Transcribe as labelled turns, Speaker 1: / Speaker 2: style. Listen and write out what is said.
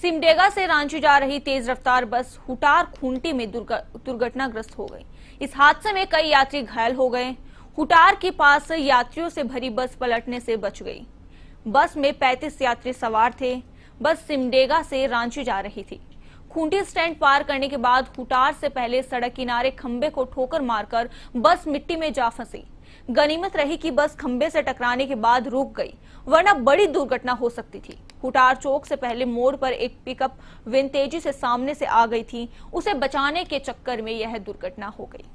Speaker 1: सिमडेगा से रांची जा रही तेज रफ्तार बस हुटार खूंटी में दुर्घटनाग्रस्त हो गई इस हादसे में कई यात्री घायल हो गए हुटार के पास यात्रियों से भरी बस पलटने से बच गई बस में 35 यात्री सवार थे बस सिमडेगा से रांची जा रही थी खूंटी स्टैंड पार करने के बाद हुटार से पहले सड़क किनारे खंबे को ठोकर मारकर बस मिट्टी में जा फंसी गनीमत रही कि बस खंबे से टकराने के बाद रुक गई वरना बड़ी दुर्घटना हो सकती थी हुटार चौक से पहले मोड़ पर एक पिकअप विन तेजी से सामने से आ गई थी उसे बचाने के चक्कर में यह दुर्घटना हो गई